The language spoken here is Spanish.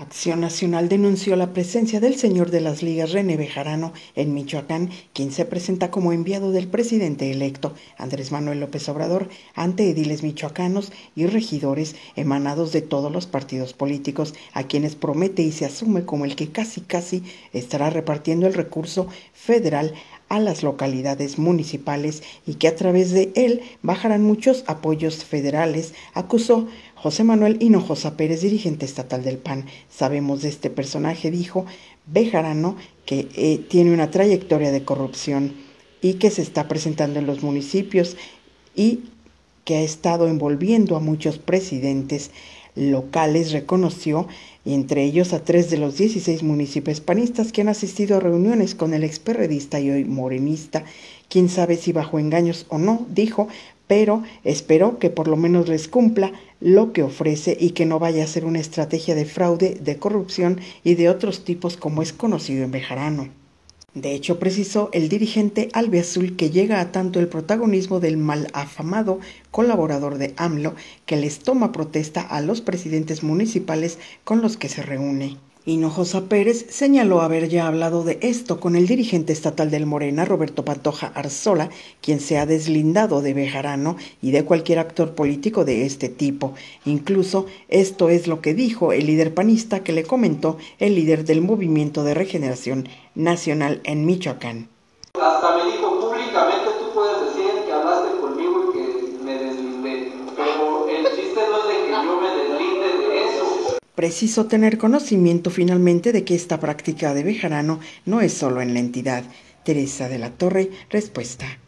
Acción Nacional denunció la presencia del señor de las ligas René Bejarano en Michoacán, quien se presenta como enviado del presidente electo Andrés Manuel López Obrador ante ediles michoacanos y regidores emanados de todos los partidos políticos, a quienes promete y se asume como el que casi casi estará repartiendo el recurso federal a las localidades municipales y que a través de él bajarán muchos apoyos federales, acusó José Manuel Hinojosa Pérez, dirigente estatal del PAN, sabemos de este personaje, dijo Bejarano, que eh, tiene una trayectoria de corrupción y que se está presentando en los municipios y que ha estado envolviendo a muchos presidentes locales, reconoció, entre ellos a tres de los 16 municipios panistas que han asistido a reuniones con el experredista y hoy morenista, quién sabe si bajo engaños o no, dijo, pero espero que por lo menos les cumpla lo que ofrece y que no vaya a ser una estrategia de fraude, de corrupción y de otros tipos como es conocido en Bejarano. De hecho, precisó el dirigente Albeazul que llega a tanto el protagonismo del mal afamado colaborador de AMLO que les toma protesta a los presidentes municipales con los que se reúne. Hinojosa Pérez señaló haber ya hablado de esto con el dirigente estatal del Morena, Roberto Pantoja Arzola, quien se ha deslindado de Bejarano y de cualquier actor político de este tipo. Incluso esto es lo que dijo el líder panista que le comentó el líder del Movimiento de Regeneración Nacional en Michoacán. Hasta me dijo públicamente, tú puedes decir preciso tener conocimiento finalmente de que esta práctica de Bejarano no es solo en la entidad. Teresa de la Torre, respuesta.